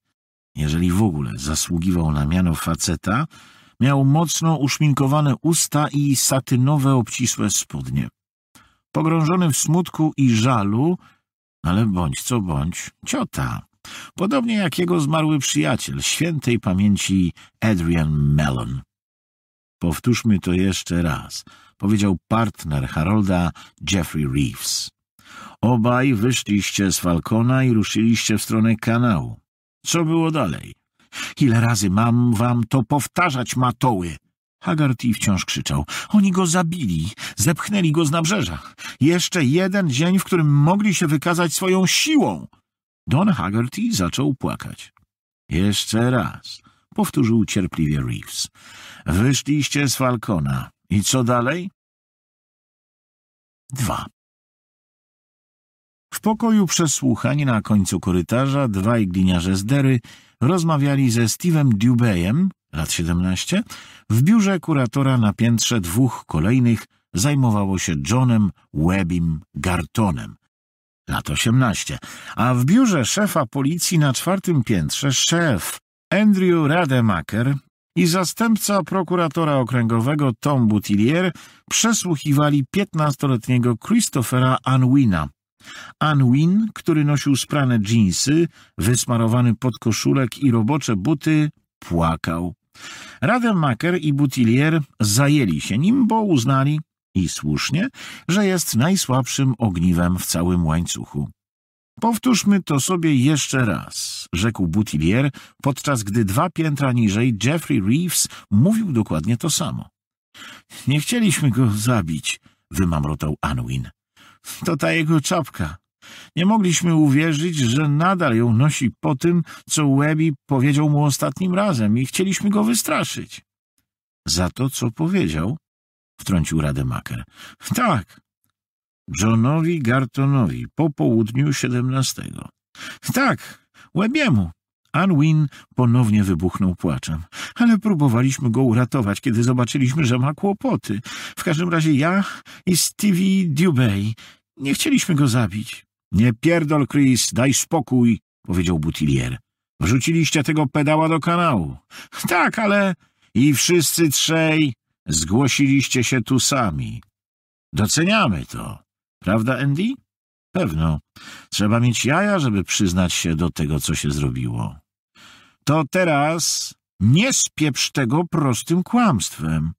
A: jeżeli w ogóle zasługiwał na miano faceta, miał mocno uszminkowane usta i satynowe obcisłe spodnie. Pogrążony w smutku i żalu, ale bądź co bądź, ciota podobnie jak jego zmarły przyjaciel, świętej pamięci Adrian Mellon. Powtórzmy to jeszcze raz, powiedział partner Harolda Jeffrey Reeves. Obaj wyszliście z falkona i ruszyliście w stronę kanału. Co było dalej? Ile razy mam wam to powtarzać, matoły? Hagarty wciąż krzyczał. Oni go zabili, zepchnęli go z nabrzeża. Jeszcze jeden dzień, w którym mogli się wykazać swoją siłą. Don Haggerty zaczął płakać. Jeszcze raz, powtórzył cierpliwie Reeves. Wyszliście z Falcona. I co dalej? Dwa. W pokoju przesłuchań na końcu korytarza dwaj gliniarze z Dery rozmawiali ze Stevem Dubejem. lat 17, w biurze kuratora na piętrze dwóch kolejnych zajmowało się Johnem Webbim Gartonem, lat 18, a w biurze szefa policji na czwartym piętrze szef Andrew Rademacher i zastępca prokuratora okręgowego Tom Butillier przesłuchiwali 15-letniego Christophera Anwina. Anwin, który nosił sprane dżinsy, wysmarowany podkoszulek i robocze buty, płakał. Rademacher i Butillier zajęli się nim, bo uznali, i słusznie, że jest najsłabszym ogniwem w całym łańcuchu. Powtórzmy to sobie jeszcze raz, rzekł Butilier, podczas gdy dwa piętra niżej Jeffrey Reeves mówił dokładnie to samo. Nie chcieliśmy go zabić, wymamrotał Anwin. To ta jego czapka. Nie mogliśmy uwierzyć, że nadal ją nosi po tym, co Webby powiedział mu ostatnim razem i chcieliśmy go wystraszyć. Za to, co powiedział, — wtrącił Rademacher. — Tak. Johnowi Gartonowi po południu siedemnastego. — Tak, łebiemu. Anwin ponownie wybuchnął płaczem. Ale próbowaliśmy go uratować, kiedy zobaczyliśmy, że ma kłopoty. W każdym razie ja i Stevie Dubey. Nie chcieliśmy go zabić. — Nie pierdol, Chris, daj spokój — powiedział Butilier. — Wrzuciliście tego pedała do kanału. — Tak, ale... — I wszyscy trzej Zgłosiliście się tu sami. Doceniamy to. Prawda, Andy? Pewno. Trzeba mieć jaja, żeby przyznać się do tego, co się zrobiło. To teraz nie spieprz tego prostym kłamstwem.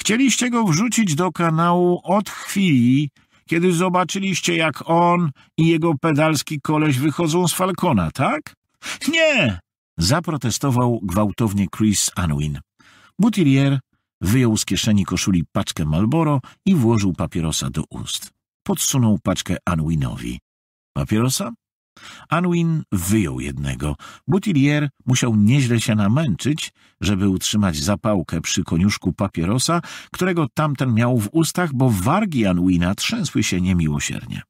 A: Chcieliście go wrzucić do kanału od chwili, kiedy zobaczyliście, jak on i jego pedalski koleś wychodzą z Falcona, tak? Nie! Zaprotestował gwałtownie Chris Anwin. Butilier Wyjął z kieszeni koszuli paczkę Malboro i włożył papierosa do ust. Podsunął paczkę Anwinowi. Papierosa? Anwin wyjął jednego. Butilier musiał nieźle się namęczyć, żeby utrzymać zapałkę przy koniuszku papierosa, którego tamten miał w ustach, bo wargi Anwina trzęsły się niemiłosiernie.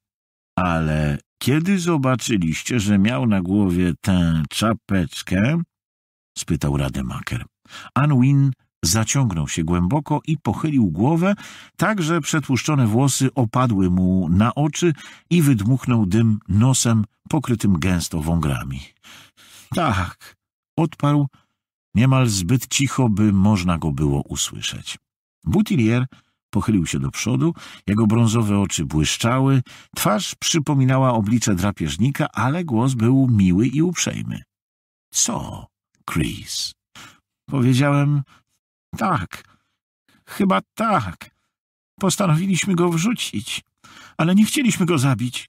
A: Ale kiedy zobaczyliście, że miał na głowie tę czapeczkę? spytał rademaker. Anwin Zaciągnął się głęboko i pochylił głowę, tak że przetłuszczone włosy opadły mu na oczy i wydmuchnął dym nosem pokrytym gęsto wągrami. Tak, odparł, niemal zbyt cicho, by można go było usłyszeć. Butilier pochylił się do przodu, jego brązowe oczy błyszczały, twarz przypominała oblicze drapieżnika, ale głos był miły i uprzejmy. — Co, Chris? — powiedziałem, tak, chyba tak. Postanowiliśmy go wrzucić, ale nie chcieliśmy go zabić.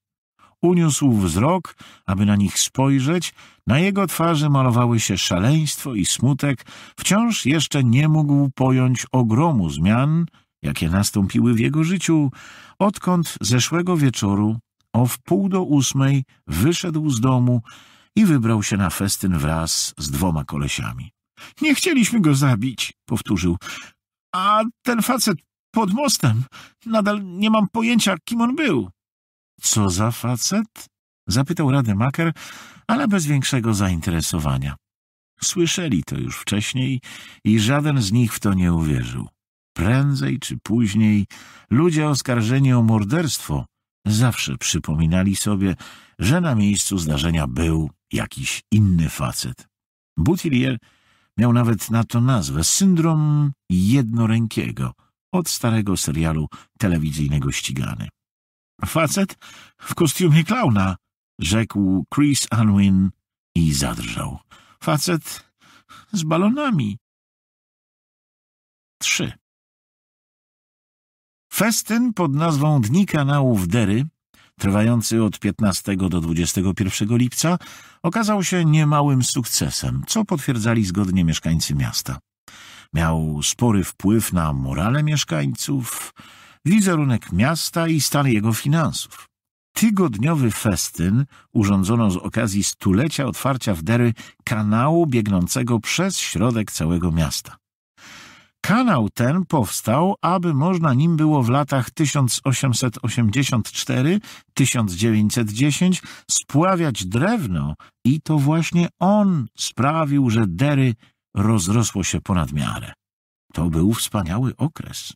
A: Uniósł wzrok, aby na nich spojrzeć. Na jego twarzy malowały się szaleństwo i smutek. Wciąż jeszcze nie mógł pojąć ogromu zmian, jakie nastąpiły w jego życiu, odkąd zeszłego wieczoru o wpół do ósmej wyszedł z domu i wybrał się na festyn wraz z dwoma kolesiami. — Nie chcieliśmy go zabić — powtórzył. — A ten facet pod mostem. Nadal nie mam pojęcia, kim on był. — Co za facet? — zapytał rademaker, ale bez większego zainteresowania. Słyszeli to już wcześniej i żaden z nich w to nie uwierzył. Prędzej czy później ludzie oskarżeni o morderstwo zawsze przypominali sobie, że na miejscu zdarzenia był jakiś inny facet. Butilier Miał nawet na to nazwę syndrom jednorękiego od starego serialu telewizyjnego ścigany. Facet w kostiumie klauna, rzekł Chris Unwin i zadrżał. Facet z balonami. 3. Festyn pod nazwą Dni kanałów Dery trwający od 15 do 21 lipca, okazał się niemałym sukcesem, co potwierdzali zgodnie mieszkańcy miasta. Miał spory wpływ na morale mieszkańców, wizerunek miasta i stan jego finansów. Tygodniowy festyn urządzono z okazji stulecia otwarcia w dery kanału biegnącego przez środek całego miasta. Kanał ten powstał, aby można nim było w latach 1884-1910 spławiać drewno i to właśnie on sprawił, że Dery rozrosło się ponad miarę. To był wspaniały okres.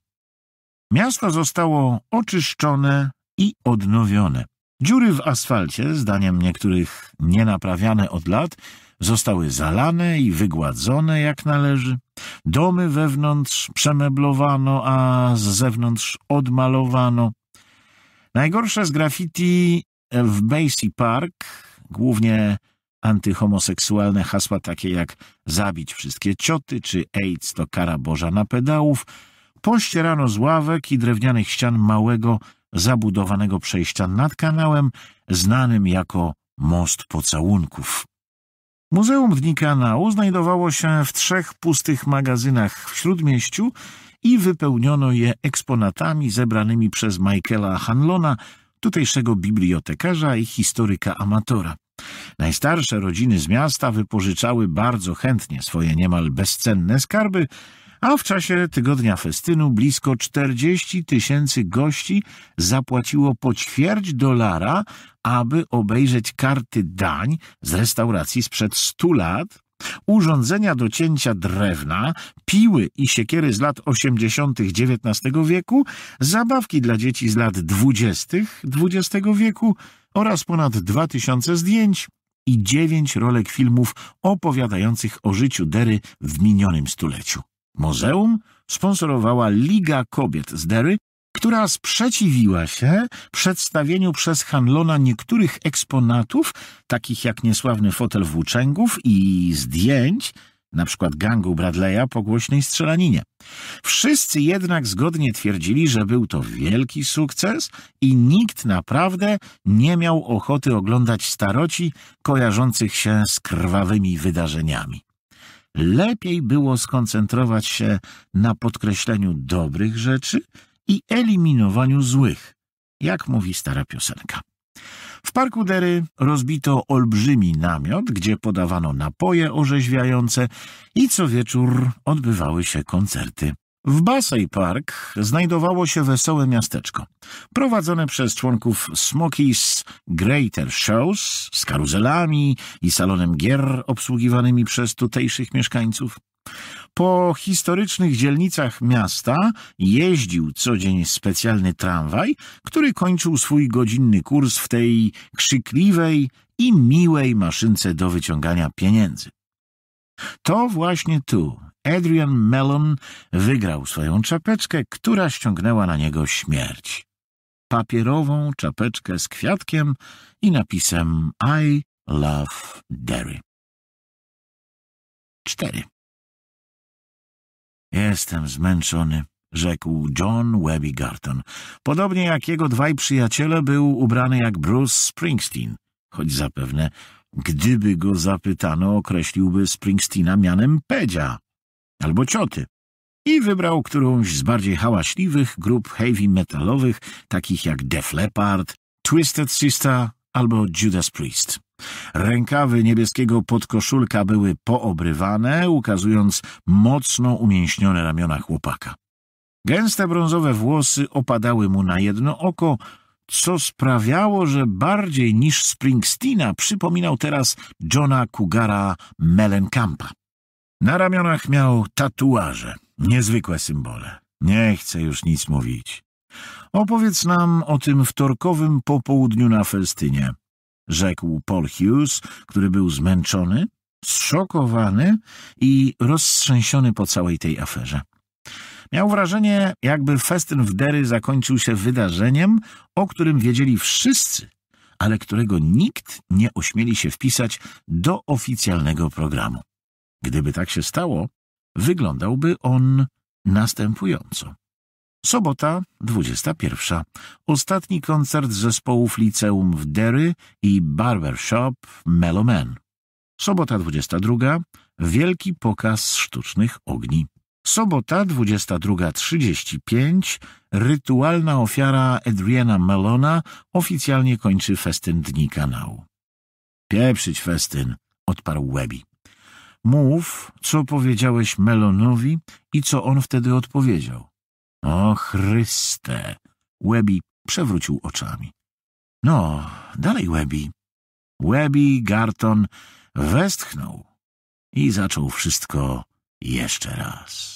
A: Miasto zostało oczyszczone i odnowione. Dziury w asfalcie, zdaniem niektórych nienaprawiane od lat, zostały zalane i wygładzone jak należy. Domy wewnątrz przemeblowano, a z zewnątrz odmalowano. Najgorsze z graffiti w Basie Park, głównie antyhomoseksualne hasła takie jak zabić wszystkie cioty czy AIDS to kara boża na pedałów, pościerano z ławek i drewnianych ścian małego, zabudowanego przejścia nad kanałem, znanym jako Most Pocałunków. Muzeum w Nikanau znajdowało się w trzech pustych magazynach w Śródmieściu i wypełniono je eksponatami zebranymi przez Michaela Hanlona, tutejszego bibliotekarza i historyka amatora. Najstarsze rodziny z miasta wypożyczały bardzo chętnie swoje niemal bezcenne skarby, a w czasie tygodnia festynu blisko 40 tysięcy gości zapłaciło po ćwierć dolara, aby obejrzeć karty dań z restauracji sprzed 100 lat, urządzenia do cięcia drewna, piły i siekiery z lat 80. XIX wieku, zabawki dla dzieci z lat 20. XX wieku oraz ponad 2000 zdjęć i dziewięć rolek filmów opowiadających o życiu Dery w minionym stuleciu. Muzeum sponsorowała Liga Kobiet z Dery, która sprzeciwiła się przedstawieniu przez Hanlona niektórych eksponatów, takich jak niesławny fotel włóczęgów i zdjęć, na przykład gangu Bradley'a po głośnej strzelaninie. Wszyscy jednak zgodnie twierdzili, że był to wielki sukces i nikt naprawdę nie miał ochoty oglądać staroci kojarzących się z krwawymi wydarzeniami lepiej było skoncentrować się na podkreśleniu dobrych rzeczy i eliminowaniu złych, jak mówi stara piosenka. W parku Dery rozbito olbrzymi namiot, gdzie podawano napoje orzeźwiające i co wieczór odbywały się koncerty. W Basej Park znajdowało się wesołe miasteczko, prowadzone przez członków Smokies Greater Shows z karuzelami i salonem gier obsługiwanymi przez tutejszych mieszkańców. Po historycznych dzielnicach miasta jeździł co dzień specjalny tramwaj, który kończył swój godzinny kurs w tej krzykliwej i miłej maszynce do wyciągania pieniędzy. To właśnie tu, Adrian Mellon wygrał swoją czapeczkę, która ściągnęła na niego śmierć. Papierową czapeczkę z kwiatkiem i napisem I love
B: Derry. 4.
A: Jestem zmęczony, rzekł John Webby Garton. Podobnie jak jego dwaj przyjaciele był ubrany jak Bruce Springsteen, choć zapewne, gdyby go zapytano, określiłby Springsteena mianem pedzia albo cioty i wybrał którąś z bardziej hałaśliwych grup heavy metalowych, takich jak Def Leppard, Twisted Sister albo Judas Priest. Rękawy niebieskiego podkoszulka były poobrywane, ukazując mocno umięśnione ramiona chłopaka. Gęste brązowe włosy opadały mu na jedno oko, co sprawiało, że bardziej niż Springsteena przypominał teraz Johna Cougara Mellencampa. Na ramionach miał tatuaże, niezwykłe symbole. Nie chcę już nic mówić. Opowiedz nam o tym wtorkowym popołudniu na festynie, rzekł Paul Hughes, który był zmęczony, zszokowany i roztrzęsiony po całej tej aferze. Miał wrażenie, jakby festyn w Dery zakończył się wydarzeniem, o którym wiedzieli wszyscy, ale którego nikt nie ośmieli się wpisać do oficjalnego programu. Gdyby tak się stało, wyglądałby on następująco. Sobota, 21. Ostatni koncert zespołów liceum w Derry i Barbershop Meloman. Man. Sobota 22. Wielki pokaz sztucznych ogni. Sobota 22.35. Rytualna ofiara Adriana Melona oficjalnie kończy festyn Dni Kanału. Pieprzyć festyn, odparł Webby. Mów, co powiedziałeś Melonowi i co on wtedy odpowiedział. O Chryste! Łebi przewrócił oczami. No, dalej Łebi. Łebi Garton westchnął i zaczął wszystko jeszcze raz.